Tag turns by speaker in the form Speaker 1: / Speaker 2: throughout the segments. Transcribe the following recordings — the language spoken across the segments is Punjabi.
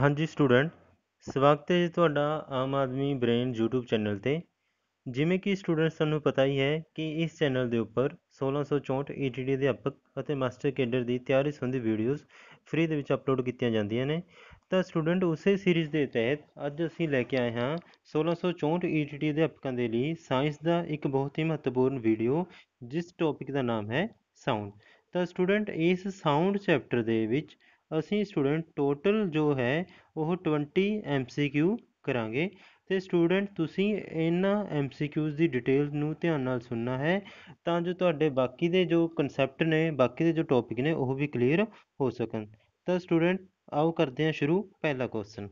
Speaker 1: ਹਾਂਜੀ ਸਟੂਡੈਂਟ ਸਵਾਗਤ ਹੈ ਜੀ ਤੁਹਾਡਾ Aam Aadmi brain YouTube channel ਤੇ ਜਿਵੇਂ ਕਿ ਸਟੂਡੈਂਟਸ ਨੂੰ ਪਤਾ ਹੀ ਹੈ ਕਿ ਇਸ ਚੈਨਲ ਦੇ ਉੱਪਰ 1664 ETD ਅਧਿਆਪਕ ਅਤੇ ਮਾਸਟਰ ਕੇਡਰ ਦੀ ਤਿਆਰੀ ਸੰਬੰਧੀ ਵੀਡੀਓਜ਼ ਫ੍ਰੀ ਦੇ ਵਿੱਚ ਅਪਲੋਡ ਕੀਤੀਆਂ ਜਾਂਦੀਆਂ ਨੇ ਤਾਂ ਸਟੂਡੈਂਟ ਉਸੇ ਸੀਰੀਜ਼ ਦੇ ਤਹਿਤ ਅੱਜ ਅਸੀਂ ਲੈ ਕੇ ਆਏ ਹਾਂ 1664 ETD ਅਧਿਆਪਕਾਂ ਦੇ ਲਈ ਸਾਇੰਸ ਦਾ ਇੱਕ ਬਹੁਤ ਹੀ ਮਹੱਤਵਪੂਰਨ ਵੀਡੀਓ ਜਿਸ ਟੌਪਿਕ ਦਾ ਨਾਮ ਹੈ ਸਾਊਂਡ ਤਾਂ ਸਟੂਡੈਂਟ ਇਸ ਸਾਊਂਡ ਚੈਪਟਰ ਦੇ ਵਿੱਚ ਅਸੀਂ ਸਟੂਡੈਂਟ ਟੋਟਲ ਜੋ ਹੈ ਉਹ 20 ਐਮ ਸੀ ਕਿਊ ਕਰਾਂਗੇ ਤੇ ਸਟੂਡੈਂਟ ਤੁਸੀਂ ਇਹਨਾਂ ਐਮ ਸੀ ਕਿਊਜ਼ ਦੀ ਡਿਟੇਲ ਨੂੰ ਧਿਆਨ ਨਾਲ ਸੁਣਨਾ ਹੈ ਤਾਂ ਜੋ ਤੁਹਾਡੇ ਬਾਕੀ ਦੇ ਜੋ ਕਨਸੈਪਟ ਨੇ ਬਾਕੀ ਦੇ ਜੋ ਟੌਪਿਕ ਨੇ ਉਹ ਵੀ ਕਲੀਅਰ ਹੋ ਸਕਣ ਤਾਂ ਸਟੂਡੈਂਟ ਆਓ ਕਰਦੇ ਹਾਂ ਸ਼ੁਰੂ ਪਹਿਲਾ ਕੁਐਸਚਨ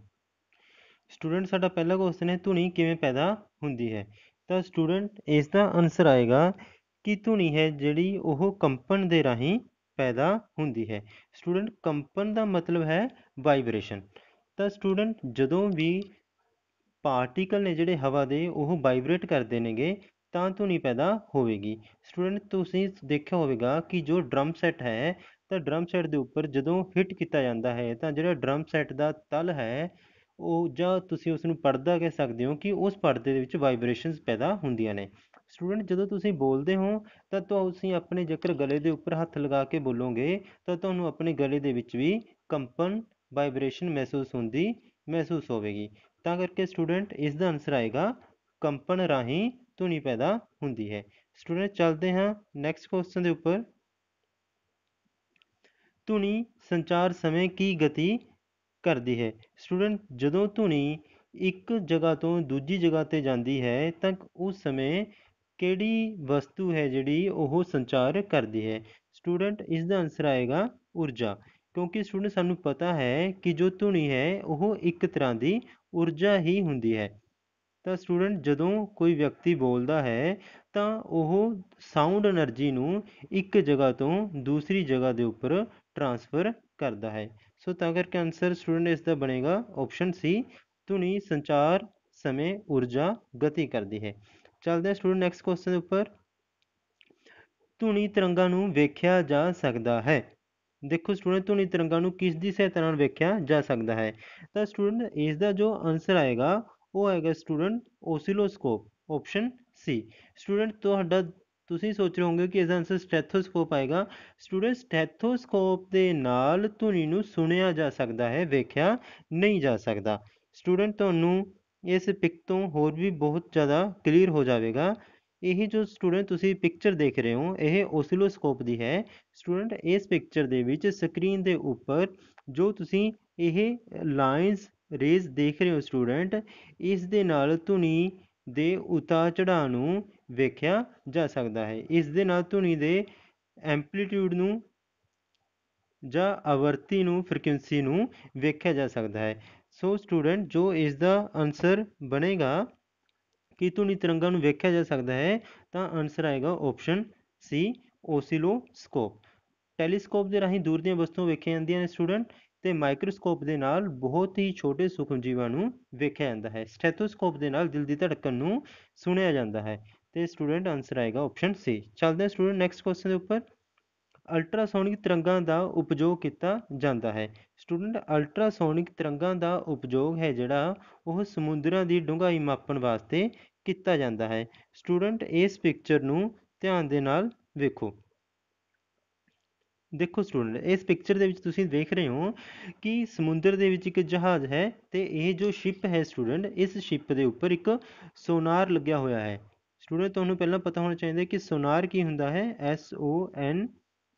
Speaker 1: ਸਟੂਡੈਂਟ ਸਾਡਾ ਪਹਿਲਾ ਕੁਐਸਚਨ ਹੈ ਧੁਨੀ ਕਿਵੇਂ ਪੈਦਾ ਹੁੰਦੀ ਹੈ ਤਾਂ ਸਟੂਡੈਂਟ ਇਸ ਦਾ ਆਨਸਰ ਆਏਗਾ ਕਿ ਧੁਨੀ ਹੈ ਜਿਹੜੀ ਉਹ ਕੰਪਨ ਦੇ ਰਾਹੀਂ ਪੈਦਾ ਹੁੰਦੀ ਹੈ ਸਟੂਡੈਂਟ ਕੰਪਨ ਦਾ ਮਤਲਬ ਹੈ ਵਾਈਬ੍ਰੇਸ਼ਨ ਤਾਂ ਸਟੂਡੈਂਟ ਜਦੋਂ ਵੀ ਪਾਰਟੀਕਲ ਨੇ ਜਿਹੜੇ ਹਵਾ ਦੇ ਉਹ ਵਾਈਬ੍ਰੇਟ ਕਰਦੇ ਨੇਗੇ ਤਾਂ ਧੁਨੀ ਪੈਦਾ ਹੋਵੇਗੀ ਸਟੂਡੈਂਟ ਤੁਸੀਂ ਦੇਖਿਆ ਹੋਵੇਗਾ ਕਿ ਜੋ ਡਰਮ ਸੈੱਟ ਹੈ ਤਾਂ ਡਰਮ ਸੈੱਟ ਦੇ ਉੱਪਰ ਜਦੋਂ ਹਿੱਟ ਕੀਤਾ ਜਾਂਦਾ ਹੈ ਤਾਂ ਜਿਹੜਾ ਡਰਮ ਸੈੱਟ ਦਾ ਤਲ ਹੈ ਉਹ ਜਾਂ ਤੁਸੀਂ ਉਸ ਨੂੰ ਪਰਦਾ ਕਹਿ ਸਕਦੇ ਹੋ ਕਿ ਉਸ ਪਰਦੇ ਦੇ ਵਿੱਚ ਵਾਈਬ੍ਰੇਸ਼ਨਸ ਪੈਦਾ ਹੁੰਦੀਆਂ ਨੇ ਸਟੂਡੈਂਟ ਜਦੋਂ ਤੁਸੀਂ ਬੋਲਦੇ ਹੋ ਤਾਂ ਤੁਸੀਂ ਆਪਣੇ ਜਕਰ ਗਲੇ ਦੇ ਉੱਪਰ ਹੱਥ ਲਗਾ ਕੇ ਬੋਲੋਗੇ ਤਾਂ ਤੁਹਾਨੂੰ ਆਪਣੇ ਗਲੇ ਦੇ ਵਿੱਚ ਵੀ ਕੰਪਨ ਵਾਈਬ੍ਰੇਸ਼ਨ ਮਹਿਸੂਸ ਹੁੰਦੀ ਮਹਿਸੂਸ ਹੋਵੇਗੀ ਤਾਂ ਕਰਕੇ ਸਟੂਡੈਂਟ ਇਸ ਦਾ ਆਨਸਰ ਆਏਗਾ ਕੰਪਨ ਰਾਹੀਂ ਧੁਨੀ ਪੈਦਾ ਹੁੰਦੀ ਹੈ ਸਟੂਡੈਂਟ ਚੱਲਦੇ ਹਾਂ ਨੈਕਸਟ ਕੁਐਸਚਨ ਦੇ ਉੱਪਰ ਧੁਨੀ ਸੰਚਾਰ ਸਮੇਂ ਕੀ ਗਤੀ ਕਰਦੀ ਹੈ ਸਟੂਡੈਂਟ ਜਦੋਂ ਧੁਨੀ ਇੱਕ ਜਗ੍ਹਾ ਤੋਂ ਦੂਜੀ ਜਗ੍ਹਾ ਤੇ ਜਾਂਦੀ ਹੈ ਤਾਂ ਉਸ ਸਮੇਂ ਕਿਹੜੀ ਵਸਤੂ ਹੈ ਜਿਹੜੀ ਉਹ ਸੰਚਾਰ ਕਰਦੀ ਹੈ ਸਟੂਡੈਂਟ ਇਸ ਦਾ ਆਨਸਰ ਆਏਗਾ ਊਰਜਾ ਕਿਉਂਕਿ ਸਟੂਡੈਂਟ ਸਾਨੂੰ ਪਤਾ ਹੈ ਕਿ ਜੋ ਧੁਨੀ ਹੈ ਉਹ ਇੱਕ ਤਰ੍ਹਾਂ ਦੀ ਊਰਜਾ ਹੀ ਹੁੰਦੀ ਹੈ ਤਾਂ ਸਟੂਡੈਂਟ ਜਦੋਂ ਕੋਈ ਵਿਅਕਤੀ ਬੋਲਦਾ ਹੈ ਤਾਂ ਉਹ ਸਾਊਂਡ એનર્ਜੀ ਨੂੰ ਇੱਕ ਜਗ੍ਹਾ ਤੋਂ ਦੂਸਰੀ ਜਗ੍ਹਾ ਦੇ ਉੱਪਰ ਟਰਾਂਸਫਰ ਕਰਦਾ ਹੈ ਸੋ ਤਾਂ ਕਰਕੇ ਆਨਸਰ ਸਟੂਡੈਂਟ ਇਸ ਦਾ ਬਣੇਗਾ ਆਪਸ਼ਨ ਸੀ ਧੁਨੀ ਸੰਚਾਰ ਸਮੇਂ ਊਰਜਾ ਗਤੀ ਕਰਦੀ ਹੈ ਚਲਦੇ ਹਾਂ ਸਟੂਡੈਂਟ ਨੈਕਸਟ ਕੁਐਸਚਨ ਦੇ ਉੱਪਰ ਧੁਨੀ ਤਰੰਗਾਂ ਨੂੰ ਵੇਖਿਆ ਜਾ ਸਕਦਾ ਹੈ ਦੇਖੋ ਸਟੂਡੈਂਟ ਧੁਨੀ ਤਰੰਗਾਂ ਨੂੰ ਕਿਸ ਦੀ ਸਹਾਇਤਾ ਨਾਲ ਵੇਖਿਆ ਜਾ ਸਕਦਾ ਹੈ ਤਾਂ ਸਟੂਡੈਂਟ ਇਸ ਦਾ ਜੋ ਆਨਸਰ ਆਏਗਾ ਉਹ ਆਏਗਾ student oscilloscope option C student ਤੁਹਾਡਾ ਤੁਸੀਂ ਸੋਚ ਰਹੇ ਹੋਗੇ ਕਿ ਇਸ ਦਾ ਆਨਸਰ ਸਟੈਥੋਸਕੋਪ ਆਏਗਾ ਸਟੂਡੈਂਟ ਸਟੈਥੋਸਕੋਪ ਦੇ ਨਾਲ ਧੁਨੀ ਨੂੰ ਸੁਣਿਆ ਜਾ ਸਕਦਾ ਹੈ ਵੇਖਿਆ ਨਹੀਂ ਜਾ ਸਕਦਾ ਸਟੂਡੈਂਟ ਤੁਹਾਨੂੰ ਇਸ ਪਿਕ ਤੋਂ ਹੋਰ ਵੀ ਬਹੁਤ ਜ਼ਿਆਦਾ ਕਲੀਅਰ ਹੋ ਜਾਵੇਗਾ ਇਹ ਜੋ ਸਟੂਡੈਂਟ ਤੁਸੀਂ ਪਿਕਚਰ ਦੇਖ ਰਹੇ ਹੋ ਇਹ ਓਸਿਲੋਸਕੋਪ ਦੀ ਹੈ ਸਟੂਡੈਂਟ ਇਸ ਪਿਕਚਰ ਦੇ ਵਿੱਚ ਸਕਰੀਨ ਦੇ ਉੱਪਰ ਜੋ ਤੁਸੀਂ ਇਹ ਲਾਈਨਸ ਰੇਜ਼ ਦੇਖ ਰਹੇ ਹੋ ਸਟੂਡੈਂਟ ਇਸ ਦੇ ਨਾਲ ਧੁਨੀ ਦੇ ਉਤਾਰ ਚੜਾ ਨੂੰ ਵੇਖਿਆ ਜਾ ਸਕਦਾ ਹੈ ਇਸ ਦੇ ਨਾਲ ਧੁਨੀ ਦੇ ਐਂਪਲੀਟਿਊਡ ਨੂੰ ਜਾਂ ਆਵਰਤੀ ਨੂੰ ਫ੍ਰੀਕੁਐਂਸੀ ਨੂੰ ਵੇਖਿਆ ਜਾ ਸਕਦਾ ਹੈ ਸੋ ਸਟੂਡੈਂਟ ਜੋ ਇਸ ਦਾ ਆਨਸਰ ਬਣੇਗਾ ਕੀ ਧੁਨੀ ਤਰੰਗਾਂ ਨੂੰ ਵੇਖਿਆ ਜਾ ਸਕਦਾ ਹੈ ਤਾਂ ਆਨਸਰ ਆਏਗਾ ਆਪਸ਼ਨ ਸੀ ਓਸਿਲੋਸਕੋਪ ਟੈਲੀਸਕੋਪ ਦੇ ਰਾਹੀਂ ਦੂਰ ਦੀਆਂ ਵਸਤੂਆਂ ਵੇਖੀਆਂ ਜਾਂਦੀਆਂ ਨੇ ਸਟੂਡੈਂਟ ਤੇ ਮਾਈਕਰੋਸਕੋਪ ਦੇ ਨਾਲ ਬਹੁਤ ਹੀ ਛੋਟੇ ਸੂਖਮ ਜੀਵਾਂ ਨੂੰ ਵੇਖਿਆ ਜਾਂਦਾ ਹੈ ਸਟੈਥੋਸਕੋਪ ਦੇ ਨਾਲ ਦਿਲ ਦੀ ਧੜਕਣ ਨੂੰ ਸੁਣਿਆ ਜਾਂਦਾ ਹੈ ਤੇ ਸਟੂਡੈਂਟ ਆਨਸਰ ਆਏਗਾ ਆਪਸ਼ਨ ਸੀ ਚੱਲਦੇ ਹਾਂ ਸਟੂਡੈਂਟ ਨੈਕਸਟ ਕੁਐਸਚਨ ਦੇ ਉੱਪਰ ਅਲਟਰਾਸੋਨਿਕ ਤਰੰਗਾਂ ਦਾ ਉਪਯੋਗ ਕੀਤਾ ਜਾਂਦਾ ਹੈ ਸਟੂਡੈਂਟ ਅਲਟਰਾਸੋਨਿਕ ਤਰੰਗਾਂ ਦਾ ਉਪਯੋਗ ਹੈ ਜਿਹੜਾ ਉਹ ਸਮੁੰਦਰਾਂ ਦੀ ਡੂੰਘਾਈ ਮਾਪਣ ਵਾਸਤੇ ਕੀਤਾ ਜਾਂਦਾ ਹੈ ਸਟੂਡੈਂਟ ਇਸ ਪਿਕਚਰ ਨੂੰ ਧਿਆਨ ਦੇ ਨਾਲ ਵੇਖੋ ਦੇਖੋ ਸਟੂਡੈਂਟ ਇਸ ਪਿਕਚਰ ਦੇ ਵਿੱਚ ਤੁਸੀਂ ਦੇਖ ਰਹੇ ਹੋ ਕਿ ਸਮੁੰਦਰ ਦੇ ਵਿੱਚ ਇੱਕ ਜਹਾਜ਼ ਹੈ ਤੇ ਇਹ ਜੋ ਸ਼ਿਪ ਹੈ ਸਟੂਡੈਂਟ ਇਸ ਸ਼ਿਪ ਦੇ ਉੱਪਰ ਇੱਕ ਸੋਨਾਰ ਲੱਗਿਆ ਹੋਇਆ ਹੈ ਸਟੂਡੈਂਟ ਤੁਹਾਨੂੰ ਪਹਿਲਾਂ ਪਤਾ ਹੋਣਾ ਚਾਹੀਦਾ ਕਿ ਸੋਨਾਰ ਕੀ ਹੁੰਦਾ ਹੈ S O N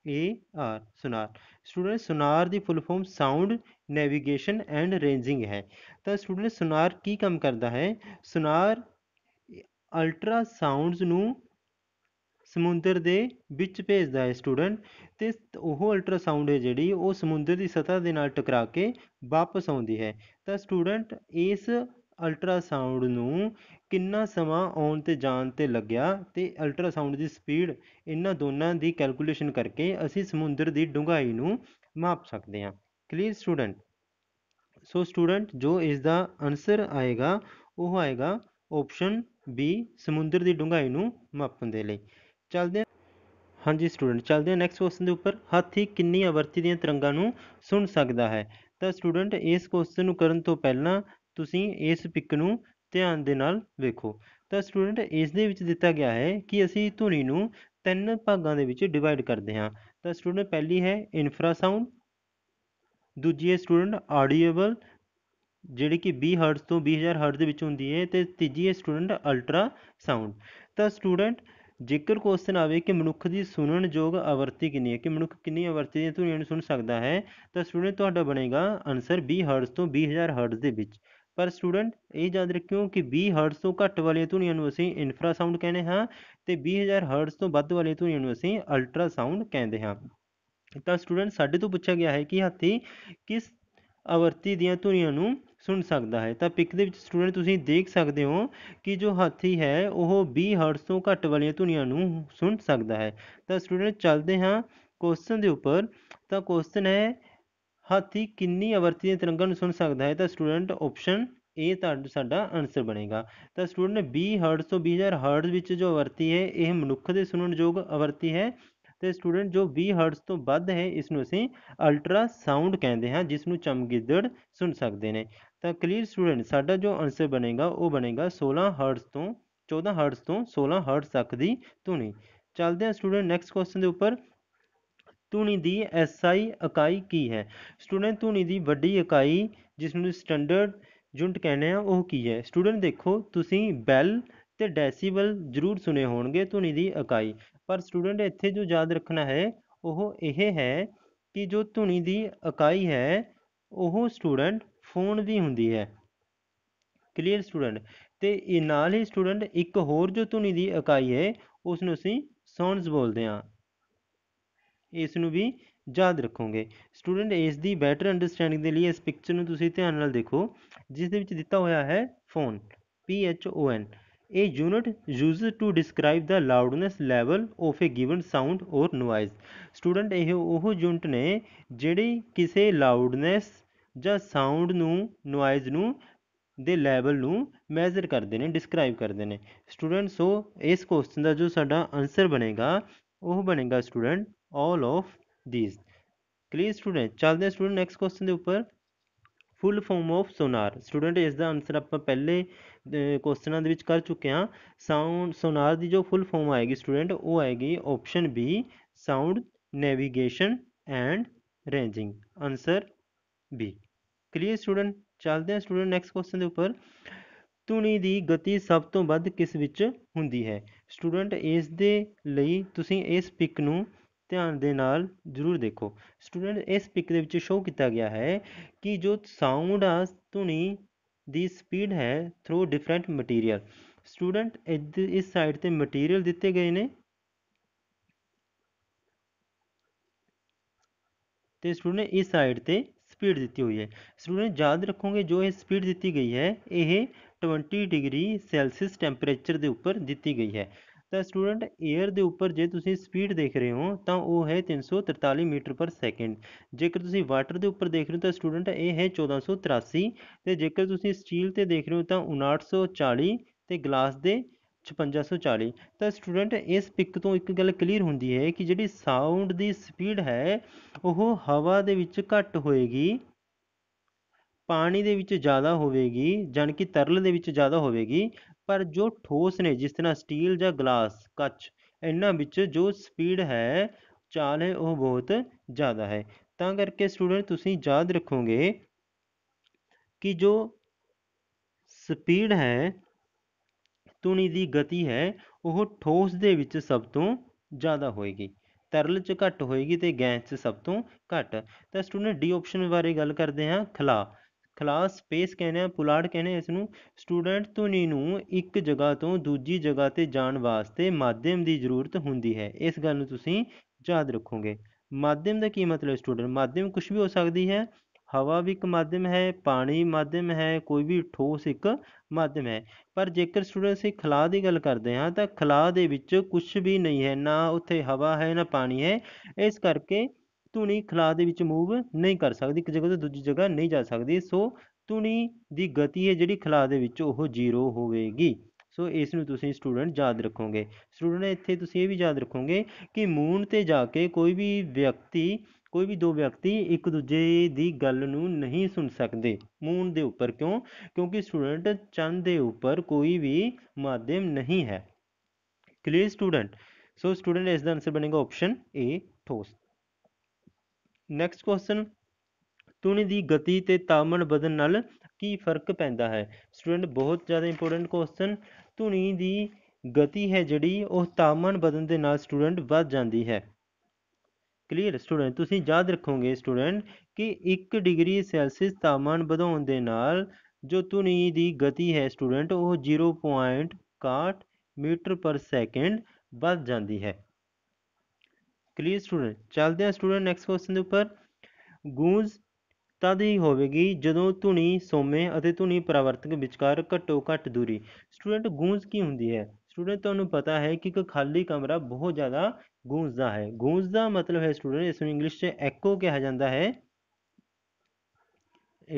Speaker 1: A R sonar student sonar ਦੀ full form sound navigation and ranging ਹੈ ਤਾਂ ਸਟੂਡੈਂਟ ਸੁਨਾਰ ਕੀ ਕੰਮ ਕਰਦਾ ਹੈ ਸੁਨਾਰ ਅਲਟਰਾ ਸਾਊਂਡਸ ਨੂੰ ਸਮੁੰਦਰ ਦੇ ਵਿੱਚ ਭੇਜਦਾ ਹੈ ਸਟੂਡੈਂਟ ਤੇ ਉਹ ਅਲਟਰਾ ਸਾਊਂਡ ਹੈ ਜਿਹੜੀ ਉਹ ਸਮੁੰਦਰ ਦੀ ਸਤਹ ਦੇ ਨਾਲ ਟਕਰਾ ਕੇ ਵਾਪਸ ਆਉਂਦੀ ਹੈ ਤਾਂ ਸਟੂਡੈਂਟ ਇਸ ਅਲਟਰਾ ਸਾਊਂਡ ਨੂੰ ਕਿੰਨਾ ਸਮਾਂ ਆਉਣ ਤੇ ਜਾਣ ਤੇ ਲੱਗਿਆ ਤੇ ਅਲਟਰਾਸਾਊਂਡ ਦੀ ਸਪੀਡ ਇਹਨਾਂ ਦੋਨਾਂ ਦੀ ਕੈਲਕੂਲੇਸ਼ਨ ਕਰਕੇ ਅਸੀਂ ਸਮੁੰਦਰ ਦੀ ਡੂੰਘਾਈ ਨੂੰ ਮਾਪ ਸਕਦੇ ਹਾਂ ਕਲੀਅਰ ਸਟੂਡੈਂਟ ਸੋ ਸਟੂਡੈਂਟ ਜੋ ਇਸ ਦਾ ਆਨਸਰ ਆਏਗਾ ਉਹ ਆਏਗਾ ਆਪਸ਼ਨ ਬੀ ਸਮੁੰਦਰ ਦੀ ਡੂੰਘਾਈ ਨੂੰ ਮਾਪਣ ਦੇ ਲਈ ਚੱਲਦੇ ਹਾਂਜੀ ਸਟੂਡੈਂਟ ਚੱਲਦੇ ਹਾਂ ਨੈਕਸਟ ਕੁਐਸਚਨ ਦੇ ਉੱਪਰ ਹਾਥੀ ਕਿੰਨੀ ਆਵਰਤੀ ਦੀਆਂ ਤਰੰਗਾਂ ਨੂੰ ਸੁਣ ਸਕਦਾ ਹੈ ਤਾਂ ਸਟੂਡੈਂਟ ਇਸ ਕੁਐਸਚਨ ਨੂੰ ਕਰਨ ਤੋਂ ਪਹਿਲਾਂ ਤੁਸੀਂ ਇਸ ਪਿਕ ਨੂੰ ਧਿਆਨ ਦੇ ਨਾਲ ਵੇਖੋ ਤਾਂ ਸਟੂਡੈਂਟ ਇਸ ਦੇ ਵਿੱਚ ਦਿੱਤਾ ਗਿਆ ਹੈ ਕਿ ਅਸੀਂ ਧੁਨੀ ਨੂੰ ਤਿੰਨ ਭਾਗਾਂ ਦੇ ਵਿੱਚ ਡਿਵਾਈਡ ਕਰਦੇ ਹਾਂ ਤਾਂ ਸਟੂਡੈਂਟ ਪਹਿਲੀ ਹੈ ਇਨਫਰਾਸਾਊਂਡ ਦੂਜੀ ਹੈ ਸਟੂਡੈਂਟ ਆਡੀਏਬਲ ਜਿਹੜੀ ਕਿ 20 ਹਰਟਜ਼ ਤੋਂ 20000 ਹਰਟਜ਼ ਦੇ ਵਿੱਚ ਹੁੰਦੀ ਹੈ ਤੇ ਤੀਜੀ ਹੈ ਸਟੂਡੈਂਟ ਅਲਟਰਾ ਸਾਊਂਡ ਤਾਂ ਸਟੂਡੈਂਟ ਜੇਕਰ ਕੁਐਸਚਨ ਆਵੇ ਕਿ ਮਨੁੱਖ ਦੀ ਸੁਣਨ ਯੋਗ ਆਵਰਤੀ ਕਿੰਨੀ ਹੈ ਕਿ ਮਨੁੱਖ ਕਿੰਨੀ ਆਵਰਤੀ ਦੀਆਂ ਧੁਨੀਆਂ ਨੂੰ ਸੁਣ ਸਕਦਾ ਹੈ ਤਾਂ ਸਟੂਡੈਂਟ ਤੁਹਾਡਾ ਬਣੇਗਾ ਆਨਸਰ 20 ਹਰਟਜ਼ ਤੋਂ 20000 ਹਰਟਜ਼ ਦੇ ਵਿੱਚ ਪਰ ਸਟੂਡੈਂਟ ਇਹ ਯਾਦ ਰੱਖਿਓ ਕਿ 20 ਹਰਟਸ ਤੋਂ ਘੱਟ ਵਾਲੀਆਂ ਧੁਨੀਆਂ ਨੂੰ ਅਸੀਂ ਸਾਊਂਡ ਕਹਿੰਦੇ ਹਾਂ ਤੇ 20000 ਹਰਟਸ ਤੋਂ ਵੱਧ ਵਾਲੀਆਂ ਧੁਨੀਆਂ ਨੂੰ ਅਸੀਂ ਸਾਊਂਡ ਕਹਿੰਦੇ ਹਾਂ ਤਾਂ ਸਟੂਡੈਂਟ ਸਾਡੇ ਤੋਂ ਪੁੱਛਿਆ ਗਿਆ ਹੈ ਕਿ ਹਾਥੀ ਕਿਸ ਆਵਰਤੀ ਦੀਆਂ ਧੁਨੀਆਂ ਨੂੰ ਸੁਣ ਸਕਦਾ ਹੈ ਤਾਂ ਪਿਕ ਦੇ ਵਿੱਚ ਸਟੂਡੈਂਟ ਤੁਸੀਂ ਦੇਖ ਸਕਦੇ ਹੋ ਕਿ ਜੋ ਹਾਥੀ ਹੈ ਉਹ 20 ਹਰਟਸ ਤੋਂ ਘੱਟ ਵਾਲੀਆਂ ਧੁਨੀਆਂ ਨੂੰ ਸੁਣ ਸਕਦਾ ਹੈ ਤਾਂ ਸਟੂਡੈਂਟ ਚੱਲਦੇ ਹਾਂ ਕੁਐਸਚਨ ਦੇ ਉੱਪਰ ਤਾਂ ਕੁਐਸਚਨ ਹੈ ਹਾਥੀ ਕਿੰਨੀ ਆਵਰਤੀ ਦੇ ਤਰੰਗਾਂ ਨੂੰ ਸੁਣ ਸਕਦਾ ਹੈ ਤਾਂ ਸਟੂਡੈਂਟ ਆਪਸ਼ਨ ਏ ਤੁਹਾਡਾ ਸਾਡਾ ਆਨਸਰ ਬਣੇਗਾ ਤਾਂ ਸਟੂਡੈਂਟ ਨੇ 20 ਹਰਟਸ ਤੋਂ 20000 ਹਰਟਸ ਵਿੱਚ ਜੋ ਆਵਰਤੀ ਹੈ ਇਹ ਮਨੁੱਖ ਦੇ ਸੁਣਨਯੋਗ ਆਵਰਤੀ ਹੈ ਤੇ ਸਟੂਡੈਂਟ ਜੋ 20 ਹਰਟਸ ਤੋਂ ਵੱਧ ਹੈ ਇਸ ਨੂੰ ਅਸੀਂ ਅਲਟਰਾ ਸਾਊਂਡ ਕਹਿੰਦੇ ਹਾਂ ਜਿਸ ਨੂੰ ਚਮਗਿੱਦੜ ਸੁਣ ਸਕਦੇ ਨੇ ਤਾਂ ਕਲੀਅਰ ਸਟੂਡੈਂਟ ਸਾਡਾ ਜੋ ਆਨਸਰ ਬਣੇਗਾ ਉਹ ਬਣੇਗਾ 16 ਹਰਟਸ ਤੋਂ 14 ਹਰਟਸ ਤੋਂ 16 ਹਰਟਸ ਤੱਕ ਦੀ ਧੁਨੀ ਚੱਲਦੇ ਹਾਂ ਸਟੂਡੈਂਟ ਨੈਕਸਟ ਕੁਐਸਚਨ ਦੇ ਉੱਪਰ ਧੁਨੀ ਦੀ ਐਸਆਈ ਇਕਾਈ ਕੀ ਹੈ ਸਟੂਡੈਂਟ ਧੁਨੀ ਦੀ ਵੱਡੀ ਇਕਾਈ ਜਿਸ ਨੂੰ ਸਟੈਂਡਰਡ ਯੂਨਿਟ ਕਹਿੰਦੇ ਆ ਉਹ ਕੀ ਹੈ ਸਟੂਡੈਂਟ ਦੇਖੋ ਤੁਸੀਂ ਬੈਲ ਤੇ ਡੈਸੀਬਲ ਜ਼ਰੂਰ ਸੁਨੇ ਹੋਣਗੇ ਧੁਨੀ ਦੀ ਇਕਾਈ ਪਰ ਸਟੂਡੈਂਟ ਇੱਥੇ ਜੋ ਯਾਦ ਰੱਖਣਾ ਹੈ ਉਹ ਇਹ ਹੈ ਕਿ ਜੋ ਧੁਨੀ ਦੀ ਇਕਾਈ ਹੈ ਉਹ ਸਟੂਡੈਂਟ ਫੋਨ ਦੀ ਹੁੰਦੀ ਹੈ ਕਲੀਅਰ ਸਟੂਡੈਂਟ ਤੇ ਇਹ ਨਾਲ ਹੀ ਸਟੂਡੈਂਟ ਇੱਕ ਹੋਰ ਜੋ ਧੁਨੀ ਦੀ ਇਕਾਈ ਹੈ ਉਸ ਨੂੰ ਅਸੀਂ ਸਾਉਂਡਸ ਬੋਲਦੇ ਆਂ ਇਸ ਨੂੰ ਵੀ ਯਾਦ ਰੱਖੋਗੇ ਸਟੂਡੈਂਟ ਇਸ ਦੀ ਬੈਟਰ ਅੰਡਰਸਟੈਂਡਿੰਗ ਦੇ ਲਈ ਇਸ ਪਿਕਚਰ ਨੂੰ ਤੁਸੀਂ ਧਿਆਨ ਨਾਲ ਦੇਖੋ ਜਿਸ ਦੇ ਵਿੱਚ ਦਿੱਤਾ ਹੋਇਆ ਹੈ phone P H O N ਇਹ unit used to describe the loudness level of a given sound or noise student ਇਹ ਉਹ ਯੂਨਿਟ ਨੇ ਜਿਹੜੀ ਕਿਸੇ ਲਾਊਡਨੈਸ ਜਾਂ ਸਾਊਂਡ ਨੂੰ ਨੋਇਜ਼ ਨੂੰ ਦੇ ਲੈਵਲ ਨੂੰ ਮੈਜ਼ਰ ਕਰਦੇ ਨੇ ਡਿਸਕ੍ਰਾਈਬ ਕਰਦੇ ਨੇ ਸਟੂਡੈਂਟ ਸੋ ਇਸ ਕੁਐਸਚਨ ਦਾ ਜੋ ਸਾਡਾ ਆਨਸਰ ਬਣੇਗਾ ਉਹ ਬਣੇਗਾ student all of these clear student ਚੱਲਦੇ ਸਟੂਡੈਂਟ ਨੈਕਸਟ ਕੁਐਸਚਨ ਦੇ ਉੱਪਰ full form of sonar student ਇਸ ਦਾ ਆਨਸਰ ਆਪਾਂ ਪਹਿਲੇ ਕੁਐਸਚਨਾਂ ਦੇ ਵਿੱਚ ਕਰ ਚੁੱਕੇ ਹਾਂ ਸਾਊਂਡ ਸੋਨਾਰ ਦੀ ਜੋ ਫੁੱਲ ਫਾਰਮ ਆਏਗੀ ਸਟੂਡੈਂਟ ਉਹ ਆਏਗੀ option B sound navigation and ranging answer B clear student ਚੱਲਦੇ ਹਾਂ ਸਟੂਡੈਂਟ ਨੈਕਸਟ ਕੁਐਸਚਨ ਦੇ ਉੱਪਰ ਧੁਨੀ ਦੀ ਗਤੀ ਸਭ ਤੋਂ ਵੱਧ ਕਿਸ ਵਿੱਚ ਹੁੰਦੀ ਹੈ ਸਟੂਡੈਂਟ ਇਸ ਦੇ ਲਈ ਤੁਸੀਂ ਇਸ ਪਿਕ ਨੂੰ ध्यान दे जरूर देखो स्टूडेंट इस पिक के शो किया गया है कि जो साउंड आ धुनि की है थ्रू डिफरेंट मटीरियल स्टूडेंट इध इस साइड से मटीरियल दिते गए ने तो स्टूडेंट इस साइड से स्पीड दिखती हुई है स्टूडेंट याद रखोगे जो ये स्पीड दिती गई है यह ट्वेंटी डिग्री सैलसीयस टैंपरेचर के उपर दिती गई है ਤਾਂ ਸਟੂਡੈਂਟ 에ਅਰ ਦੇ ਉੱਪਰ ਜੇ ਤੁਸੀਂ ਸਪੀਡ ਦੇਖ ਰਹੇ ਹੋ ਤਾਂ ਉਹ ਹੈ 343 ਮੀਟਰ ਪਰ ਸੈਕਿੰਡ ਜੇਕਰ ਤੁਸੀਂ ਵਾਟਰ ਦੇ ਉੱਪਰ ਦੇਖ ਰਹੇ ਹੋ ਤਾਂ ਸਟੂਡੈਂਟ ਇਹ ਹੈ 1483 ਤੇ ਜੇਕਰ ਤੁਸੀਂ ਸਟੀਲ ਤੇ ਦੇਖ ਰਹੇ ਹੋ ਤਾਂ 5940 ਤੇ ਗਲਾਸ ਦੇ 5640 ਤਾਂ ਸਟੂਡੈਂਟ ਇਸ ਪਿਕ ਤੋਂ ਇੱਕ ਗੱਲ ਕਲੀਅਰ ਹੁੰਦੀ ਹੈ ਕਿ ਜਿਹੜੀ ਸਾਊਂਡ ਦੀ ਸਪੀਡ ਹੈ ਉਹ ਹਵਾ ਦੇ ਵਿੱਚ ਘੱਟ ਹੋਏਗੀ ਪਾਣੀ ਦੇ ਵਿੱਚ ਜ਼ਿਆਦਾ ਹੋਵੇਗੀ ਕਿ ਤਰਲ ਦੇ ਵਿੱਚ ਜ਼ਿਆਦਾ ਹੋਵੇਗੀ ਪਰ ਜੋ ਠੋਸ ਨੇ ਜਿਸ ਤਰ੍ਹਾਂ ਸਟੀਲ ਜਾਂ ਗਲਾਸ ਕੱਚ ਇਹਨਾਂ ਵਿੱਚ ਜੋ ਸਪੀਡ ਹੈ ਚਾਲ ਹੈ ਉਹ ਬਹੁਤ ਜ਼ਿਆਦਾ ਹੈ ਤਾਂ ਕਰਕੇ ਸਟੂਡੈਂਟ ਤੁਸੀਂ ਯਾਦ ਰੱਖੋਗੇ ਕਿ ਜੋ ਸਪੀਡ ਹੈ ਤੁਣੀ ਦੀ ਗਤੀ ਹੈ ਉਹ ਠੋਸ ਦੇ ਵਿੱਚ ਸਭ ਤੋਂ ਜ਼ਿਆਦਾ ਹੋਏਗੀ ਤਰਲ 'ਚ ਘੱਟ ਹੋਏਗੀ ਤੇ ਗੈਸ 'ਚ ਸਭ ਤੋਂ ਘੱਟ ਤਾਂ ਸਟੂਡੈਂਟ ਡੀ ਆਪਸ਼ਨ ਬਾਰੇ ਗੱਲ ਕਰਦੇ ਹਾਂ ਖਲਾ ਕਲਾਸ ਸਪੇਸ ਕਹਿੰਦੇ ਆ ਪੁਲਾੜ ਕਹਿੰਦੇ ਇਸ ਨੂੰ ਸਟੂਡੈਂਟ ਧੁਨੀ ਨੂੰ ਇੱਕ ਜਗ੍ਹਾ ਤੋਂ ਦੂਜੀ ਜਗ੍ਹਾ 'ਤੇ ਜਾਣ ਵਾਸਤੇ ਮਾਧਿਅਮ ਦੀ ਜ਼ਰੂਰਤ ਹੁੰਦੀ ਹੈ ਇਸ ਗੱਲ ਨੂੰ ਤੁਸੀਂ ਯਾਦ ਰੱਖੋਗੇ ਮਾਧਿਅਮ ਦਾ ਕੀ ਮਤਲਬ ਸਟੂਡੈਂਟ ਮਾਧਿਅਮ ਕੁਝ ਵੀ ਹੋ ਸਕਦੀ ਹੈ ਹਵਾ ਵੀ ਇੱਕ ਮਾਧਿਅਮ ਹੈ ਪਾਣੀ ਮਾਧਿਅਮ ਹੈ ਕੋਈ ਵੀ ਠੋਸ ਇੱਕ ਮਾਧਿਅਮ ਹੈ ਪਰ ਜੇਕਰ ਸਟੂਡੈਂਟ ਸੇ ਖਲਾ ਦੀ ਗੱਲ ਕਰਦੇ ਹਾਂ ਤਾਂ ਖਲਾ ਦੇ ਵਿੱਚ ਕੁਝ ਵੀ ਨਹੀਂ ਹੈ ਨਾ ਉੱਥੇ ਹਵਾ ਹੈ ਨਾ ਪਾਣੀ ਹੈ ਇਸ ਕਰਕੇ ਧੁਨੀ ਖਲਾਅ ਦੇ ਵਿੱਚ ਮੂਵ ਨਹੀਂ ਕਰ ਸਕਦੀ ਇੱਕ ਜਗ੍ਹਾ ਤੋਂ ਦੂਜੀ ਜਗ੍ਹਾ ਨਹੀਂ ਜਾ ਸਕਦੀ ਸੋ ਧੁਨੀ ਦੀ ਗਤੀ ਹੈ ਜਿਹੜੀ ਖਲਾਅ ਦੇ ਵਿੱਚ ਉਹ ਜ਼ੀਰੋ ਹੋਵੇਗੀ ਸੋ ਇਸ ਨੂੰ ਤੁਸੀਂ ਸਟੂਡੈਂਟ ਯਾਦ ਰੱਖੋਗੇ ਸਟੂਡੈਂਟ ਇੱਥੇ ਤੁਸੀਂ ਇਹ ਵੀ ਯਾਦ ਰੱਖੋਗੇ ਕਿ ਮੂਨ ਤੇ ਜਾ ਕੇ ਕੋਈ ਵੀ ਵਿਅਕਤੀ ਕੋਈ ਵੀ ਦੋ ਵਿਅਕਤੀ ਇੱਕ ਦੂਜੇ ਦੀ ਗੱਲ ਨੂੰ ਨਹੀਂ ਸੁਣ ਸਕਦੇ ਮੂਨ ਦੇ ਉੱਪਰ ਕਿਉਂ ਕਿਉਂਕਿ ਸਟੂਡੈਂਟ ਚੰਦ ਦੇ ਉੱਪਰ ਕੋਈ ਵੀ ਮਾਧਿਅਮ ਨਹੀਂ ਹੈ ਕਲੀਅਰ ਸਟੂਡੈਂਟ ਸੋ ਸਟੂਡੈਂਟ ਇਸ ਦਾ ਆਨਸਰ ਬਣੇਗਾ ਆਪਸ਼ਨ ਏ ਠੋਸ ਨੈਕਸਟ ਕੁਐਸਚਨ ਧੁਨੀ ਦੀ ਗਤੀ ਤੇ ਤਾਪਮਾਨ ਵਧਣ ਨਾਲ ਕੀ ਫਰਕ ਪੈਂਦਾ ਹੈ ਸਟੂਡੈਂਟ ਬਹੁਤ ਜ਼ਿਆਦਾ ਇੰਪੋਰਟੈਂਟ ਕੁਐਸਚਨ ਧੁਨੀ ਦੀ ਗਤੀ ਹੈ ਜਿਹੜੀ ਉਹ ਤਾਪਮਾਨ ਵਧਣ ਦੇ ਨਾਲ ਸਟੂਡੈਂਟ ਵੱਧ ਜਾਂਦੀ ਹੈ ਕਲੀਅਰ ਸਟੂਡੈਂਟ ਤੁਸੀਂ ਯਾਦ ਰੱਖੋਗੇ ਸਟੂਡੈਂਟ ਕਿ 1 ਡਿਗਰੀ ਸੈਲਸੀਅਸ ਤਾਪਮਾਨ ਵਧਾਉਣ ਦੇ ਨਾਲ ਜੋ ਧੁਨੀ ਦੀ ਗਤੀ ਹੈ ਸਟੂਡੈਂਟ ਉਹ 0.61 ਮੀਟਰ ਪਰ ਸੈਕਿੰਡ ਵੱਧ ਜਾਂਦੀ ਹੈ ਕਲੀਅਰ ਸਟੂਡੈਂਟ ਚੱਲਦੇ ਆ ਸਟੂਡੈਂਟ ਨੈਕਸਟ ਕੁਐਸਚਨ ਦੇ ਉੱਪਰ ਗੂੰਜ ਤਦ ਹੀ ਹੋਵੇਗੀ ਜਦੋਂ ਧੁਨੀ ਸੋਮੇ ਅਤੇ ਧੁਨੀ ਪਰਾਵਰਤਕ ਵਿਚਕਾਰ ਘੱਟੋ ਘੱਟ ਦੂਰੀ ਸਟੂਡੈਂਟ ਗੂੰਜ ਕੀ ਹੁੰਦੀ ਹੈ ਸਟੂਡੈਂਟ ਤੁਹਾਨੂੰ ਪਤਾ ਹੈ ਕਿ ਇੱਕ ਖਾਲੀ ਕਮਰਾ ਬਹੁਤ ਜ਼ਿਆਦਾ ਗੂੰਜਦਾ ਹੈ ਗੂੰਜਦਾ ਮਤਲਬ ਹੈ ਸਟੂਡੈਂਟ ਇਸ ਨੂੰ ਇੰਗਲਿਸ਼ 'ਚ ਐਕੋ ਕਿਹਾ ਜਾਂਦਾ ਹੈ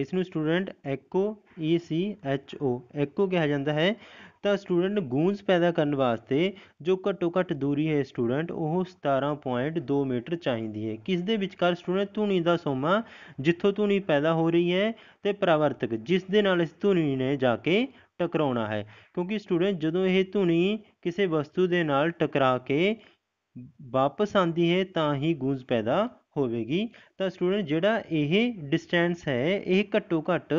Speaker 1: ਇਸ ਨੂੰ ਸਟੂਡੈਂਟ ਐਕੋ ਈ ਸੀ ਐਚ ਓ ਐਕੋ ਕਿਹਾ ਜਾਂਦਾ ਹੈ ਤਾਂ ਸਟੂਡੈਂਟ ਗੂੰਜ ਪੈਦਾ ਕਰਨ ਵਾਸਤੇ ਜੋ ਘੱਟੋ ਘੱਟ ਦੂਰੀ ਹੈ ਸਟੂਡੈਂਟ ਉਹ 17.2 ਮੀਟਰ ਚਾਹੀਦੀ ਹੈ ਕਿਸ ਦੇ ਵਿਚਕਾਰ ਸਟੂਡੈਂਟ ਧੁਨੀ ਦਾ ਸੋਮਾ ਜਿੱਥੋਂ ਧੁਨੀ ਪੈਦਾ ਹੋ ਰਹੀ ਹੈ ਤੇ ਪ੍ਰਵਰਤਕ ਜਿਸ ਦੇ ਨਾਲ ਇਸ ਧੁਨੀ ਨੇ ਜਾ ਕੇ ਟਕਰਾਉਣਾ ਹੈ ਕਿਉਂਕਿ ਸਟੂਡੈਂਟ ਜਦੋਂ ਇਹ ਧੁਨੀ ਕਿਸੇ ਵਸਤੂ ਦੇ ਨਾਲ ਟਕਰਾ ਕੇ ਵਾਪਸ ਆਉਂਦੀ ਹੈ ਤਾਂ ਹੀ ਗੂੰਜ ਪੈਦਾ ਹੋਵੇਗੀ ਤਾਂ ਸਟੂਡੈਂਟ ਜਿਹੜਾ ਇਹ ਡਿਸਟੈਂਸ ਹੈ ਇਹ ਘੱਟੋ ਘੱਟ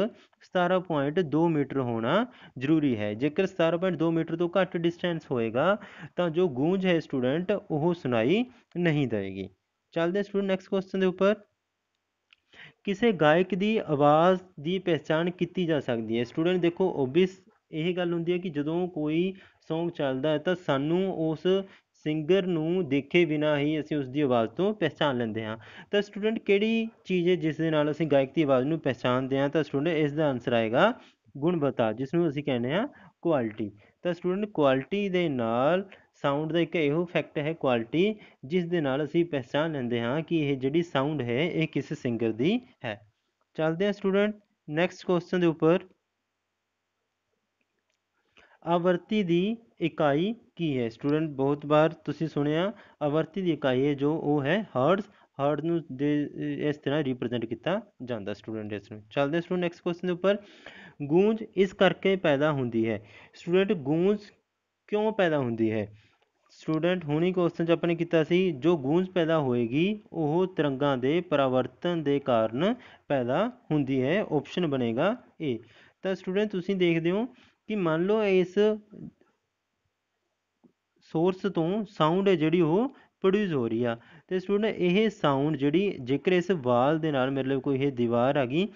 Speaker 1: 17.2 ਮੀਟਰ ਹੋਣਾ ਜ਼ਰੂਰੀ ਹੈ ਜੇਕਰ 17.2 ਮੀਟਰ ਤੋਂ ਘੱਟ ਡਿਸਟੈਂਸ ਹੋਏਗਾ ਤਾਂ ਜੋ ਗੂੰਜ ਹੈ ਸਟੂਡੈਂਟ ਉਹ ਸੁਣਾਈ ਨਹੀਂ ਦੇਵੇਗੀ ਚੱਲਦੇ ਸਟੂਡੈਂਟ ਨੈਕਸਟ ਕੁਐਸਚਨ ਦੇ ਉੱਪਰ ਕਿਸੇ ਗਾਇਕ ਦੀ ਆਵਾਜ਼ ਦੀ ਪਛਾਣ ਕੀਤੀ ਜਾ ਸਕਦੀ ਹੈ ਸਟੂਡੈਂਟ ਦੇਖੋ ਓਬਵੀਅਸ ਇਹ ਗੱਲ ਹੁੰਦੀ ਹੈ ਕਿ ਜਦੋਂ ਕੋਈ Song ਚੱਲਦਾ ਹੈ ਤਾਂ ਸਾਨੂੰ ਉਸ ਸਿੰਗਰ ਨੂੰ ਦੇਖੇ ਬਿਨਾਂ ਹੀ ਅਸੀਂ ਉਸ ਦੀ ਆਵਾਜ਼ ਤੋਂ ਪਛਾਣ ਲੈਂਦੇ ਹਾਂ ਤਾਂ ਸਟੂਡੈਂਟ ਕਿਹੜੀ ਚੀਜ਼ ਹੈ ਜਿਸ ਦੇ ਨਾਲ ਅਸੀਂ ਗਾਇਕ ਦੀ ਆਵਾਜ਼ ਨੂੰ ਪਛਾਣਦੇ ਹਾਂ ਤਾਂ ਸਟੂਡੈਂਟ ਇਸ ਦਾ ਆਨਸਰ ਆਏਗਾ ਗੁਣਵਤਾ ਜਿਸ ਨੂੰ ਅਸੀਂ ਕਹਿੰਦੇ ਹਾਂ ਕੁਆਲਿਟੀ ਤਾਂ ਸਟੂਡੈਂਟ ਕੁਆਲਿਟੀ ਦੇ ਨਾਲ ਸਾਊਂਡ ਦਾ ਇੱਕ ਇਹੋ ਫੈਕਟ ਹੈ ਕੁਆਲਿਟੀ ਜਿਸ ਦੇ ਨਾਲ ਅਸੀਂ ਪਛਾਣ ਲੈਂਦੇ ਹਾਂ ਕਿ ਇਹ ਜਿਹੜੀ ਸਾਊਂਡ ਹੈ ਇਹ ਕਿਸ ਸਿੰਗਰ ਦੀ ਹੈ ਚੱਲਦੇ ਹਾਂ ਸਟੂਡੈਂਟ ਨੈਕਸਟ ਕੁਐਸਚਨ ਦੇ ਉੱਪਰ ਆਵਰਤੀ ਦੀ ਇਕਾਈ ਕੀ ਹੈ ਸਟੂਡੈਂਟ ਬਹੁਤ ਵਾਰ ਤੁਸੀਂ ਸੁਣਿਆ ਆਵਰਤੀ ਦੀ ਇਕਾਈ ਹੈ ਜੋ ਉਹ ਹੈ ਹਰਟਜ਼ ਹਰਟ ਨੂੰ ਦੇ ਇਸ ਤਰ੍ਹਾਂ ਰਿਪਰੈਜ਼ੈਂਟ ਕੀਤਾ ਜਾਂਦਾ ਸਟੂਡੈਂਟ ਇਸ ਨੂੰ ਚੱਲਦੇ ਸਟੂਡੈਂਟ ਨੈਕਸਟ ਕੁਐਸਚਨ ਦੇ ਉੱਪਰ ਗੂੰਜ ਇਸ ਕਰਕੇ ਪੈਦਾ ਹੁੰਦੀ ਹੈ ਸਟੂਡੈਂਟ ਗੂੰਜ ਕਿਉਂ ਪੈਦਾ ਹੁੰਦੀ ਹੈ ਸਟੂਡੈਂਟ ਹੁਣੀ ਕੁਐਸਚਨ 'ਚ ਆਪਾਂ ਕੀਤਾ ਸੀ ਜੋ ਗੂੰਜ ਪੈਦਾ ਹੋਏਗੀ ਉਹ ਤਰੰਗਾਂ ਦੇ ਪਰਵਰਤਨ ਦੇ ਕਾਰਨ ਪੈਦਾ ਹੁੰਦੀ ਹੈ ਆਪਸ਼ਨ ਬਣੇਗਾ A ਤਾਂ ਸਟੂਡੈਂਟ ਤੁਸੀਂ ਦੇਖਦੇ ਹੋ ਕਿ ਮੰਨ ਲਓ ਇਸ ਸੋਰਸ ਤੋਂ ਸਾਊਂਡ ਹੈ ਜਿਹੜੀ ਉਹ ਪ੍ਰੋਡਿਊਸ ਹੋ ਰਹੀ ਆ ਤੇ ਸਟੂਡੈਂਟ ਇਹ ਸਾਊਂਡ ਜਿਹੜੀ ਜੇਕਰ ਇਸ ਵਾਲ ਦੇ ਨਾਲ ਮਤਲਬ ਕੋਈ ਇਹ ਦੀਵਾਰ ਆ ਗਈ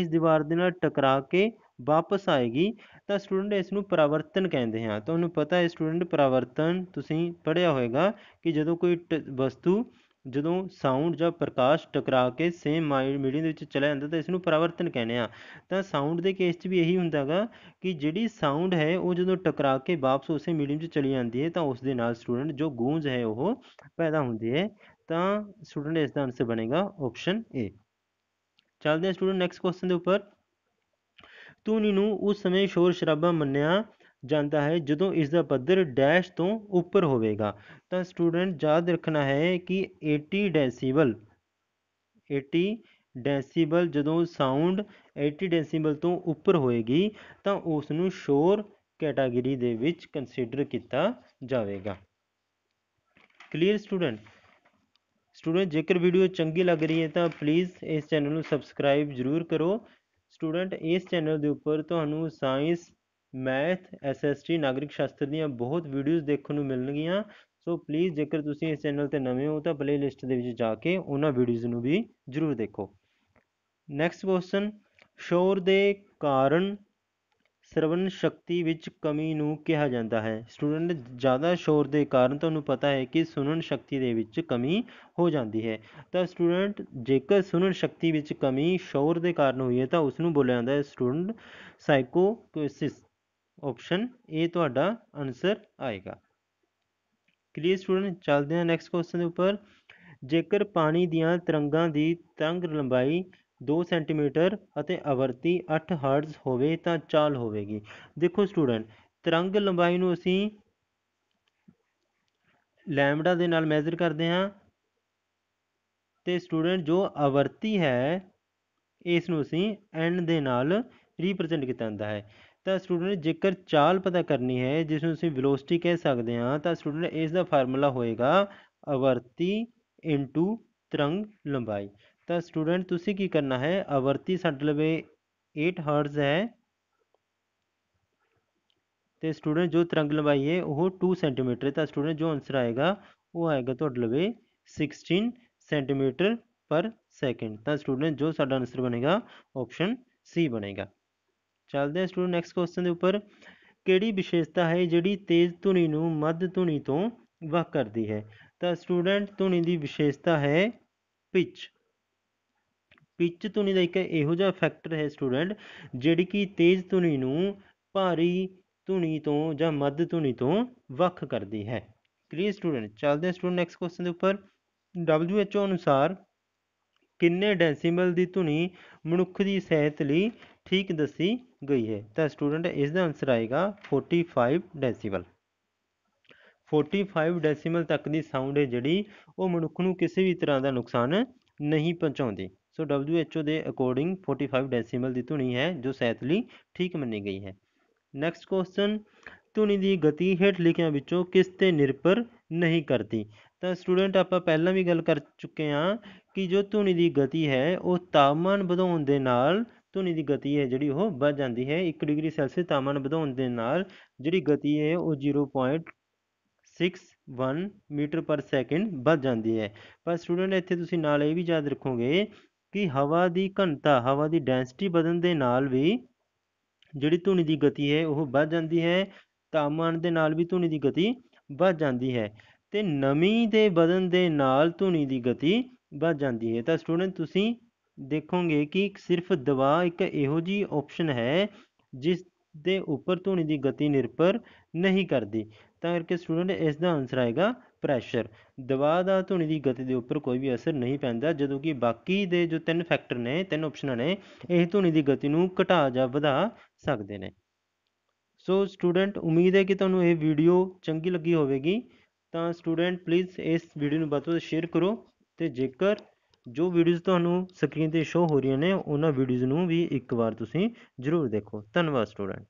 Speaker 1: ਇਸ ਦੀਵਾਰ ਦੇ ਨਾਲ ਟਕਰਾ ਕੇ ਵਾਪਸ ਆਏਗੀ ਤਾਂ ਸਟੂਡੈਂਟ ਇਸ ਨੂੰ ਪਰਾਵਰਤਨ ਕਹਿੰਦੇ ਆ ਤੁਹਾਨੂੰ ਪਤਾ ਹੈ ਸਟੂਡੈਂਟ ਪਰਾਵਰਤਨ ਤੁਸੀਂ ਪੜਿਆ ਹੋਵੇਗਾ ਕਿ ਜਦੋਂ ਕੋਈ ਵਸਤੂ ਜਦੋਂ ਸਾਊਂਡ ਜਾਂ ਪ੍ਰਕਾਸ਼ ਟਕਰਾ ਕੇ ਸੇਮ ਮੀਡੀਅਮ ਦੇ ਵਿੱਚ ਚਲਾ ਜਾਂਦਾ ਤਾਂ ਇਸ ਨੂੰ ਪਰਵਰਤਨ ਕਹਿੰਦੇ ਆ ਤਾਂ ਸਾਊਂਡ ਦੇ ਕੇਸ 'ਚ ਵੀ ਇਹੀ ਹੁੰਦਾ ਕਿ ਜਿਹੜੀ ਸਾਊਂਡ ਹੈ ਉਹ ਜਦੋਂ ਟਕਰਾ ਕੇ ਵਾਪਸ ਉਸੇ ਮੀਡੀਅਮ 'ਚ ਚਲੀ ਜਾਂਦੀ ਹੈ ਤਾਂ ਉਸ ਦੇ ਨਾਲ ਸਟੂਡੈਂਟ ਜੋ ਗੂੰਜ ਹੈ ਉਹ ਪੈਦਾ ਹੁੰਦੀ ਹੈ ਤਾਂ ਸਟੂਡੈਂਟ ਇਸ ਦਾ ਆਨਸਰ ਬਣੇਗਾ ਆਪਸ਼ਨ A ਚੱਲਦੇ ਆ ਸਟੂਡੈਂਟ ਨੈਕਸਟ ਕੁਐਸਚਨ ਦੇ ਉੱਪਰ ਤੂੰ ਨੀ ਨੂੰ ਉਸ ਸਮੇਂ ਸ਼ੋਰ ਸ਼ਰਾਬਾ ਮੰਨਿਆ ਜਾਂਦਾ ਹੈ ਜਦੋਂ ਇਸ ਦਾ ਪੱਧਰ ਡੈਸ਼ ਤੋਂ ਉੱਪਰ ਹੋਵੇਗਾ ਤਾਂ ਸਟੂਡੈਂਟ ਯਾਦ ਰੱਖਣਾ ਹੈ ਕਿ 80 ਡੈਸੀਬਲ 80 ਡੈਸੀਬਲ ਜਦੋਂ ਸਾਊਂਡ 80 ਡੈਸੀਬਲ ਤੋਂ ਉੱਪਰ ਹੋਏਗੀ ਤਾਂ ਉਸ ਨੂੰ ਸ਼ੋਰ ਕੈਟਾਗਰੀ ਦੇ ਵਿੱਚ ਕੰਸੀਡਰ ਕੀਤਾ ਜਾਵੇਗਾ ਕਲੀਅਰ ਸਟੂਡੈਂਟ ਸਟੂਡੈਂਟ ਜੇਕਰ ਵੀਡੀਓ ਚੰਗੀ ਲੱਗ ਰਹੀ ਹੈ ਤਾਂ ਪਲੀਜ਼ ਇਸ ਚੈਨਲ ਨੂੰ ਸਬਸਕ੍ਰਾਈਬ ਜ਼ਰੂਰ ਕਰੋ ਸਟੂਡੈਂਟ ਇਸ ਚੈਨਲ ਦੇ ਉੱਪਰ ਤੁਹਾਨੂੰ ਸਾਇੰਸ ਮੈਥ ਐਸਐਸਟੀ ਨਾਗਰਿਕ ਸ਼ਾਸਤਰ ਦੀਆਂ ਬਹੁਤ ਵੀਡੀਓਜ਼ ਦੇਖਣ ਨੂੰ ਮਿਲਣਗੀਆਂ ਸੋ ਪਲੀਜ਼ ਜੇਕਰ ਤੁਸੀਂ ਇਸ ਚੈਨਲ ਤੇ ਨਵੇਂ ਹੋ ਤਾਂ ਪਲੇਲਿਸਟ ਦੇ ਵਿੱਚ ਜਾ ਕੇ ਉਹਨਾਂ ਵੀਡੀਓਜ਼ ਨੂੰ ਵੀ ਜ਼ਰੂਰ ਦੇਖੋ ਨੈਕਸਟ ਕੁਐਸਚਨ ਸ਼ੋਰ ਦੇ ਕਾਰਨ ਸਰਵਨ ਸ਼ਕਤੀ ਵਿੱਚ ਕਮੀ ਨੂੰ ਕਿਹਾ ਜਾਂਦਾ ਹੈ ਸਟੂਡੈਂਟ ਜ਼ਿਆਦਾ ਸ਼ੋਰ ਦੇ ਕਾਰਨ ਤੁਹਾਨੂੰ ਪਤਾ ਹੈ ਕਿ ਸੁਣਨ ਸ਼ਕਤੀ ਦੇ ਵਿੱਚ ਕਮੀ ਹੋ ਜਾਂਦੀ ਹੈ ਤਾਂ ਸਟੂਡੈਂਟ ਜੇਕਰ ਸੁਣਨ ਸ਼ਕਤੀ ਵਿੱਚ ਕਮੀ ਸ਼ੋਰ ਦੇ ਕਾਰਨ ਹੋਈ ਹੈ ਤਾਂ ਉਸ ਨੂੰ ਬੋਲਿਆ ਜਾਂਦਾ ਹੈ ਸਟੂਡੈਂਟ ਸਾਈਕੋਕੋਸਿਸ ਆਪਸ਼ਨ ਏ ਤੁਹਾਡਾ ਆਨਸਰ ਆਏਗਾ ਕਲੀਅਰ ਸਟੂਡੈਂਟ ਚੱਲਦੇ ਹਾਂ ਨੈਕਸਟ ਕੁਐਸਚਨ ਦੇ ਉੱਪਰ ਜੇਕਰ ਪਾਣੀ ਦੀਆਂ ਤਰੰਗਾਂ ਦੀ ਤਰੰਗ ਲੰਬਾਈ 2 ਸੈਂਟੀਮੀਟਰ ਅਤੇ ਆਵਰਤੀ 8 ਹਰਟਜ਼ ਹੋਵੇ ਤਾਂ ਚਾਲ ਹੋਵੇਗੀ ਦੇਖੋ ਸਟੂਡੈਂਟ ਤਰੰਗ ਲੰਬਾਈ ਨੂੰ ਅਸੀਂ ਲੈਮਡਾ ਦੇ ਨਾਲ ਮੈਜ਼ਰ ਕਰਦੇ ਹਾਂ ਤੇ ਸਟੂਡੈਂਟ ਜੋ ਆਵਰਤੀ ਹੈ ਇਸ ਨੂੰ ਅਸੀਂ n ਦੇ ਨਾਲ ਰਿਪਰੈਜ਼ੈਂਟ ਕੀਤਾ ਜਾਂਦਾ ਹੈ तो स्टूडेंट जेकर चाल पता करनी है जिसमें अं विलोसटी कह सकते हैं तो स्टूडेंट इसका फार्मूला होएगा अवरती इंटू तिरंग लंबाई तो स्टूडेंट तुम्हें की करना है अवरती साढ़े लगे एट हर्ड्स है तो स्टूडेंट जो तिरंग लंबाई है वह टू सेंटीमीटर तो स्टूडेंट जो आंसर आएगा वह आएगा थोड़े लवे सिक्सटीन सेंटीमीटर पर सैकेंड तो स्टूडेंट जो साढ़ा आंसर बनेगा ऑप्शन सी बनेगा ਚੱਲਦੇ ਹਾਂ ਸਟੂਡੈਂਟ ਨੈਕਸਟ ਕੁਐਸਚਨ ਦੇ ਉੱਪਰ ਕਿਹੜੀ ਵਿਸ਼ੇਸ਼ਤਾ ਹੈ ਜਿਹੜੀ ਤੇਜ਼ ਧੁਨੀ ਨੂੰ ਮੱਧ ਧੁਨੀ ਤੋਂ ਵੱਖ ਕਰਦੀ ਹੈ ਤਾਂ ਸਟੂਡੈਂਟ ਧੁਨੀ ਦੀ ਵਿਸ਼ੇਸ਼ਤਾ ਹੈ ਪਿਚ ਪਿਚ ਧੁਨੀ ਦਾ ਇੱਕ ਇਹੋ ਜਿਹਾ ਫੈਕਟਰ ਹੈ ਸਟੂਡੈਂਟ ਜਿਹੜੀ ਕਿ ਤੇਜ਼ ਧੁਨੀ ਨੂੰ ਭਾਰੀ ਧੁਨੀ ਤੋਂ ਜਾਂ ਮੱਧ ਧੁਨੀ ਤੋਂ ਵੱਖ ਕਰਦੀ ਹੈ ਕਲੀਅਰ ਸਟੂਡੈਂਟ ਚੱਲਦੇ ਹਾਂ ਸਟੂਡੈਂਟ ਨੈਕਸਟ ਕੁਐਸਚਨ ਦੇ ਉੱਪਰ WHO ਅਨੁਸਾਰ ਕਿੰਨੇ ਡੈਸੀਬਲ ਦੀ ਧੁਨੀ ਮਨੁੱਖ ਦੀ ਸਿਹਤ ਲਈ ਠੀਕ ਦੱਸੀ ਗਈ ਹੈ ਤਾਂ ਸਟੂਡੈਂਟ ਇਸ ਦਾ ਆਨਸਰ ਆਏਗਾ 45 ਡੈਸੀਬਲ 45 ਡੈਸੀਬਲ ਤੱਕ ਦੀ ਸਾਊਂਡ ਹੈ ਜਿਹੜੀ ਉਹ ਮਨੁੱਖ ਨੂੰ ਕਿਸੇ ਵੀ ਤਰ੍ਹਾਂ ਦਾ ਨੁਕਸਾਨ ਨਹੀਂ ਪਹੁੰਚਾਉਂਦੀ ਸੋ WHO ਦੇ ਅਕੋਰਡਿੰਗ 45 ਡੈਸੀਬਲ ਦੀ ਧੁਨੀ ਹੈ ਜੋ ਸੈਥ ਲਈ ਠੀਕ ਮੰਨੀ ਗਈ ਹੈ ਨੈਕਸਟ ਕੁਐਸਚਨ ਧੁਨੀ ਦੀ ਗਤੀ ਹੇਠ ਲਿਖਿਆਂ ਵਿੱਚੋਂ ਕਿਸ ਤੇ ਨਿਰਭਰ ਨਹੀਂ ਕਰਦੀ ਤਾਂ ਸਟੂਡੈਂਟ ਆਪਾਂ ਪਹਿਲਾਂ ਵੀ ਗੱਲ ਕਰ ਚੁੱਕੇ ਹਾਂ ਕਿ ਜੋ ਧੁਨੀ ਦੀ ਗਤੀ ਹੈ ਉਹ ਤਾਪਮਾਨ ਵਧਾਉਣ ਦੇ ਨਾਲ ਧੁਨੀ ਦੀ ਗਤੀ ਹੈ ਜਿਹੜੀ ਉਹ ਵੱਧ ਜਾਂਦੀ ਹੈ 1 ਡਿਗਰੀ ਸੈਲਸੀਅਸ ਤਾਪਮਾਨ ਵਧਾਉਣ ਦੇ ਨਾਲ ਜਿਹੜੀ ਗਤੀ ਹੈ ਉਹ 0.61 ਮੀਟਰ ਪਰ ਸੈਕਿੰਡ ਵੱਧ ਜਾਂਦੀ ਹੈ ਪਰ ਸਟੂਡੈਂਟ ਇੱਥੇ ਤੁਸੀਂ ਨਾਲ ਇਹ ਵੀ ਯਾਦ ਰੱਖੋਗੇ ਕਿ ਹਵਾ ਦੀ ਘਣਤਾ ਹਵਾ ਦੀ ਡੈਂਸਿਟੀ ਵਧਣ ਦੇ ਨਾਲ ਵੀ ਜਿਹੜੀ ਧੁਨੀ ਦੀ ਗਤੀ ਹੈ ਉਹ ਵੱਧ ਜਾਂਦੀ ਹੈ ਤਾਪਮਾਨ ਦੇ ਨਾਲ ਵੀ ਧੁਨੀ ਦੀ ਗਤੀ ਵੱਧ ਜਾਂਦੀ ਹੈ ਤੇ ਨਮੀ ਦੇ ਵਧਣ ਦੇ ਨਾਲ ਧੁਨੀ ਦੀ ਗਤੀ ਵੱਧ ਜਾਂਦੀ ਹੈ ਤਾਂ ਸਟੂਡੈਂਟ ਤੁਸੀਂ ਦੇਖੋਗੇ ਕਿ ਸਿਰਫ ਦਬਾਅ ਇੱਕ ਇਹੋ ਜੀ ਆਪਸ਼ਨ ਹੈ ਜਿਸ ਦੇ ਉੱਪਰ ਧੁਨੀ ਦੀ ਗਤੀ ਨਿਰਭਰ ਨਹੀਂ ਕਰਦੀ ਤਾਂ ਕਰਕੇ ਸਟੂਡੈਂਟ ਇਸ ਦਾ ਆਨਸਰ ਆਏਗਾ ਪ੍ਰੈਸ਼ਰ ਦਬਾਅ ਦਾ ਧੁਨੀ ਦੀ ਗਤੀ ਦੇ ਉੱਪਰ ਕੋਈ ਵੀ ਅਸਰ ਨਹੀਂ ਪੈਂਦਾ ਜਦੋਂ ਕਿ ਬਾਕੀ ਦੇ ਜੋ ਤਿੰਨ ਫੈਕਟਰ ਨੇ ਤਿੰਨ ਆਪਸ਼ਨਾਂ ਨੇ ਇਹ ਧੁਨੀ ਦੀ ਗਤੀ ਨੂੰ ਘਟਾ ਜਾਂ ਵਧਾ ਸਕਦੇ ਨੇ ਸੋ ਸਟੂਡੈਂਟ ਉਮੀਦ ਹੈ ਕਿ ਤੁਹਾਨੂੰ ਇਹ ਵੀਡੀਓ ਚੰਗੀ ਲੱਗੀ ਹੋਵੇਗੀ ਤਾਂ ਸਟੂਡੈਂਟ ਪਲੀਜ਼ ਇਸ ਵੀਡੀਓ ਨੂੰ ਵੱਧ ਸ਼ੇਅਰ ਕਰੋ ਤੇ ਜੇਕਰ ਜੋ ਵੀਡੀਓਜ਼ ਤੁਹਾਨੂੰ ਸਕਰੀਨ 'ਤੇ ਸ਼ੋ ਹੋ ਰਹੀਆਂ ਨੇ ਉਹਨਾਂ ਵੀਡੀਓਜ਼ ਨੂੰ ਵੀ ਇੱਕ ਵਾਰ ਤੁਸੀਂ ਜ਼ਰੂਰ ਦੇਖੋ ਧੰਨਵਾਦ ਸਟੂਡੈਂਟ